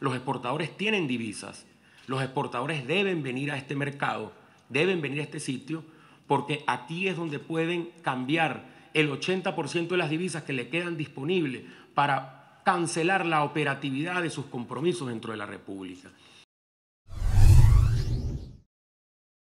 Los exportadores tienen divisas, los exportadores deben venir a este mercado, deben venir a este sitio, porque aquí es donde pueden cambiar el 80% de las divisas que le quedan disponibles para cancelar la operatividad de sus compromisos dentro de la República.